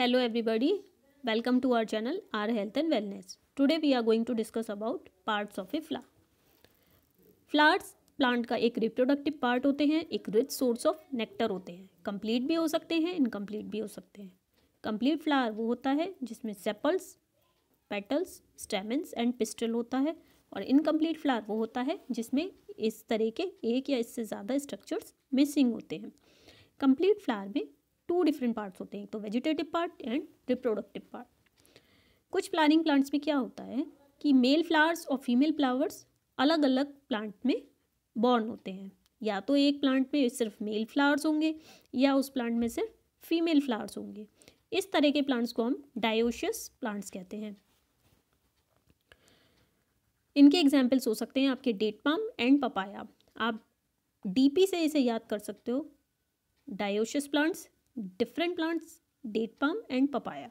hello everybody welcome to our channel R health and wellness today we are going to discuss about parts of a flower flowers plant का एक reproductive part होते हैं एक rich source of nectar होते हैं complete भी हो सकते हैं इनकम्प्लीट भी हो सकते हैं कंप्लीट फ्लावर वो होता है जिसमें sepals petals stamens and pistil होता है और इनकम्प्लीट फ्लावर वो होता है जिसमें इस तरह के एक या इससे ज़्यादा स्ट्रक्चर्स मिसिंग होते हैं कंप्लीट फ्लावर में टू डिफरेंट पार्ट्स होते हैं एक तो vegetative part and reproductive part कुछ प्लानिंग प्लांट्स में क्या होता है कि मेल फ्लावर्स और फीमेल फ्लावर्स अलग अलग प्लांट में बॉर्न होते हैं या तो एक प्लांट में सिर्फ मेल फ्लावर्स होंगे या उस प्लांट में सिर्फ फीमेल फ्लावर्स होंगे इस तरह के प्लांट्स को हम डायोशियस प्लांट्स कहते हैं इनके एग्जाम्पल्स हो सकते हैं आपके डेट पाम एंड पपाया आप डीपी से इसे याद कर सकते हो dioecious plants different plants date palm and papaya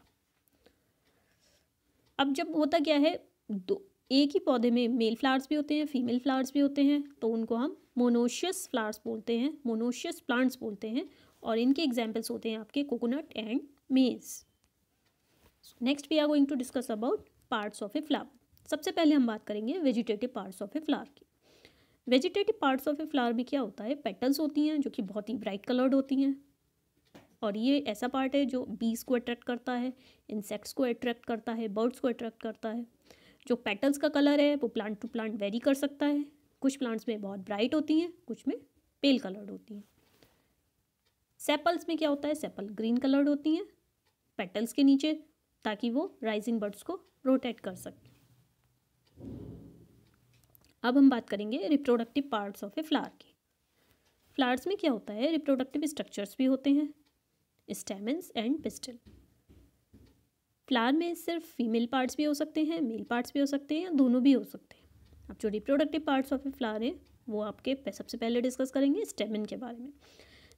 अब जब होता क्या है दो एक ही पौधे में मेल फ्लावर्स भी होते हैं फीमेल फ्लावर्स भी होते हैं तो उनको हम मोनोशियस फ्लावर्स बोलते हैं मोनोशियस प्लांट्स बोलते हैं और इनके एग्जाम्पल्स होते हैं आपके coconut and maize next we are going to discuss about parts of a flower सबसे पहले हम बात करेंगे vegetative parts of a flower की vegetative parts of a flower में क्या होता है पेटल्स होती हैं जो कि बहुत ही ब्राइट कलर्ड होती हैं और ये ऐसा पार्ट है जो बीज को अट्रैक्ट करता है इंसेक्ट्स को अट्रैक्ट करता है बर्ड्स को अट्रैक्ट करता है जो पेटल्स का कलर है वो प्लांट टू प्लांट वेरी कर सकता है कुछ प्लांट्स में बहुत ब्राइट होती हैं कुछ में पेल कलर्ड होती हैं सेपल्स में क्या होता है सेपल ग्रीन कलर्ड होती हैं पेटल्स के नीचे ताकि वो राइजिंग बर्ड्स को रोटेट कर सकें अब हम बात करेंगे reproductive parts of a flower की फ्लावर्स में क्या होता है रिप्रोडक्टिव स्ट्रक्चर्स भी होते हैं स्टेमेंस एंड पिस्टल फ्लावर में सिर्फ फीमेल पार्ट्स भी हो सकते हैं मेल पार्ट्स भी हो सकते हैं या दोनों भी हो सकते हैं अब जो reproductive parts of a flower हैं वो आपके सबसे पहले डिस्कस करेंगे स्टेमिन के बारे में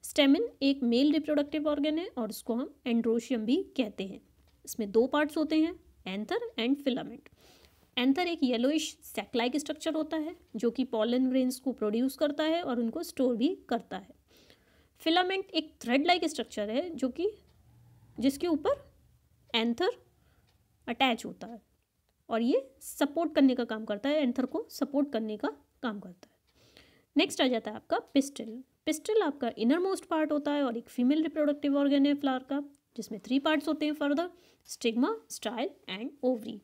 स्टेमिन एक मेल रिप्रोडक्टिव ऑर्गन है और इसको हम एंड्रोशियम भी कहते हैं इसमें दो पार्ट्स होते हैं एंथर एंड फिलामेंट एंथर एक येलोइश सेकलाइक स्ट्रक्चर होता है जो कि पॉलन ग्रेन्स को प्रोड्यूस करता है और उनको स्टोर भी करता है फिलामेंट एक थ्रेड लाइक स्ट्रक्चर है जो कि जिसके ऊपर एंथर अटैच होता है और ये सपोर्ट करने का काम करता है एंथर को सपोर्ट करने का काम करता है नेक्स्ट आ जाता है आपका पिस्टल पिस्टल आपका इनर मोस्ट पार्ट होता है और एक फीमेल रिप्रोडक्टिव ऑर्गेन है फ्लावर का जिसमें थ्री पार्ट्स होते हैं further stigma style and ovary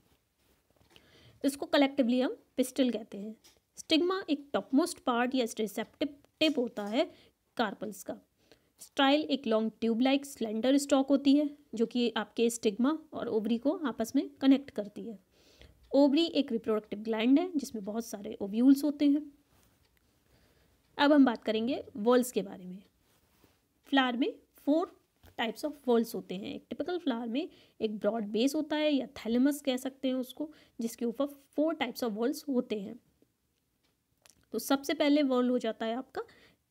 इसको कलेक्टिवली हम पिस्टल कहते हैं स्टिग्मा एक टॉप मोस्ट पार्ट या रिसेप्टिव टिप होता है कार्पल्स का स्ट्राइल एक long tube like slender stalk होती है जो कि आपके स्टिग्मा और ओवरी को आपस में कनेक्ट करती है ओवरी एक रिप्रोडक्टिव ग्लैंड है जिसमें बहुत सारे ओव्यूल्स होते हैं अब हम बात करेंगे वॉल्स के बारे में फ्लावर में फोर टाइप्स ऑफ वॉल्स होते हैं एक टिपिकल फ्लावर में एक ब्रॉड बेस होता है या थैलेमस कह सकते हैं उसको जिसके ऊपर फोर टाइप्स ऑफ वॉल्स होते हैं तो सबसे पहले वॉल हो जाता है आपका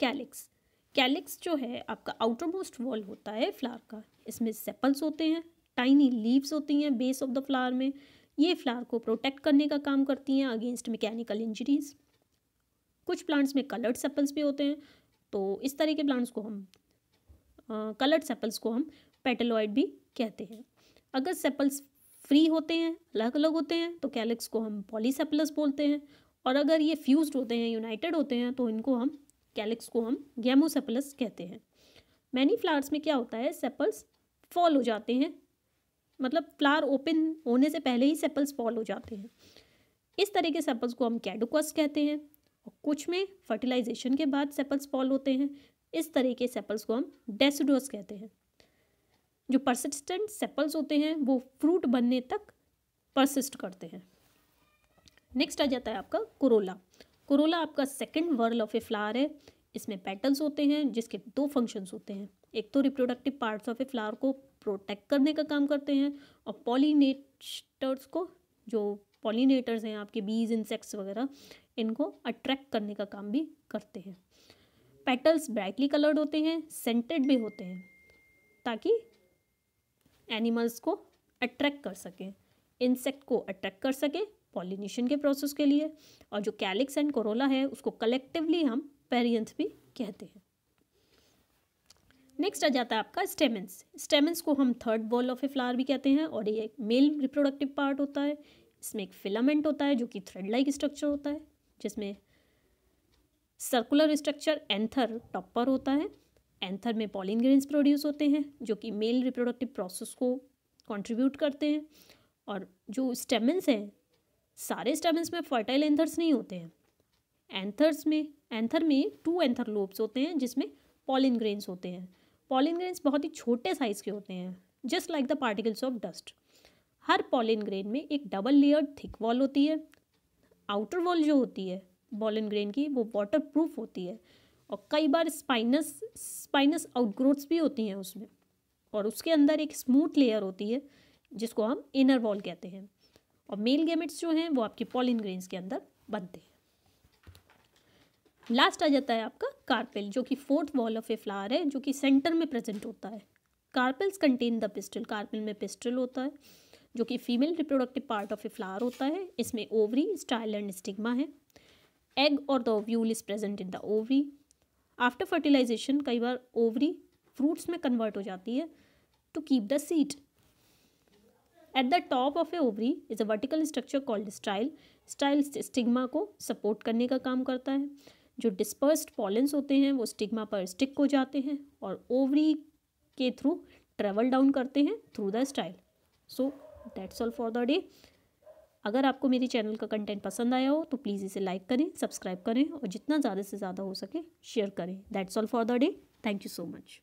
कैलिक्स कैलिक्स जो है आपका आउटर मोस्ट वॉल होता है फ्लावर का इसमें सेपल्स होते हैं टाइनी लीव्स होती हैं बेस ऑफ द फ्लावर में ये फ्लावर को प्रोटेक्ट करने का काम करती हैं अगेंस्ट मैकेनिकल इंजरीज कुछ प्लांट्स में कलर्ड सेपल्स भी होते हैं तो इस तरह के प्लांट्स को हम कलर्ड सेपल्स को हम पेटेलॉइड भी कहते हैं अगर सेपल्स फ्री होते हैं अलग अलग होते हैं तो कैलिक्स को हम पॉलीसेपल्स बोलते हैं और अगर ये फ्यूज होते हैं यूनाइटेड होते हैं तो इनको हम कैलिक्स को हम गैमोसेपलस कहते हैं मैनी फ्लावर्स में क्या होता है सेपल्स फॉल हो जाते हैं मतलब फ्लावर ओपन होने से पहले ही सेपल्स फॉल हो जाते हैं इस तरह के सेपल्स को हम कैडोकस कहते हैं और कुछ में फर्टिलाइजेशन के बाद सेपल्स फॉल होते हैं इस तरह के सेपल्स को हम डेसिडोस कहते हैं जो परसिस्टेंट सेपल्स होते हैं वो फ्रूट बनने तक परसिस्ट करते हैं नेक्स्ट आ जाता है आपका कोरोला कोरोला आपका second whorl of a flower है इसमें पेटल्स होते हैं जिसके दो फंक्शंस होते हैं एक तो reproductive parts of a flower को प्रोटेक्ट करने का काम करते हैं और पॉलीनेटर्स को जो पॉलीनेटर्स हैं आपके बीज इंसेक्ट्स वगैरह इनको अट्रैक्ट करने का काम भी करते हैं पेटल्स ब्राइटली कलर्ड होते हैं सेंटेड भी होते हैं ताकि एनिमल्स को अट्रैक्ट कर सकें इंसेक्ट को अट्रैक्ट कर सकें पॉलिनेशन के प्रोसेस के लिए और जो कैलिक्स एंड कोरोला है उसको कलेक्टिवली हम पेरियंथ भी कहते हैं नेक्स्ट आ जाता है आपका स्टेमेंस स्टेमेंस को हम third whorl of a flower भी कहते हैं और ये एक मेल रिप्रोडक्टिव पार्ट होता है इसमें एक फिलामेंट होता है जो कि थ्रेड लाइक स्ट्रक्चर होता है जिसमें सर्कुलर स्ट्रक्चर एंथर टॉपर होता है एंथर में पॉलिन ग्रेन्स प्रोड्यूस होते हैं जो कि मेल रिप्रोडक्टिव प्रोसेस को कंट्रीब्यूट करते हैं और जो स्टेमेंस हैं सारे स्टेमेंस में फर्टाइल एंथर्स नहीं होते हैं एंथर्स में एंथर में टू एंथर लोब्स होते हैं जिसमें पॉलिन ग्रेन्स होते हैं पॉलिन ग्रेन्स बहुत ही छोटे साइज़ के होते हैं just like the particles of dust हर पॉलिन ग्रेन में एक डबल लेयर्ड थिक वॉल होती है आउटर वॉल जो होती है पॉलिन ग्रेन की वो वाटर प्रूफ होती है और कई बार स्पाइनस स्पाइनस आउटग्रोथ्स भी होती हैं उसमें और उसके अंदर एक स्मूथ लेयर होती है जिसको हम इनर वॉल कहते हैं और मेल गेमिट्स जो हैं वो आपके पॉलिन ग्रेन्स के अंदर बनते हैं लास्ट आ जाता है आपका कार्पेल जो कि fourth whorl of a flower है जो कि सेंटर में प्रेजेंट होता है carpels contain the pistil carpel में पिस्टल होता है जो कि female reproductive part of a flower होता है इसमें ओवरी स्टाइल एंड स्टिग्मा है एग और the ovule is present in the ovary after fertilisation कई बार ओवरी फ्रूट्स में कन्वर्ट हो जाती है to keep the seed at the top of A ovary is a vertical structure called style style stigma को support करने का काम करता है जो डिस्पर्स्ड पॉलेंस होते हैं वो स्टिग्मा पर स्टिक हो जाते हैं और ओवरी के थ्रू ट्रेवल डाउन करते हैं through the style so that's all for the day अगर आपको मेरे चैनल का कंटेंट पसंद आया हो तो प्लीज़ इसे लाइक करें सब्सक्राइब करें और जितना ज़्यादा से ज़्यादा हो सके शेयर करें that's all for the day thank you so much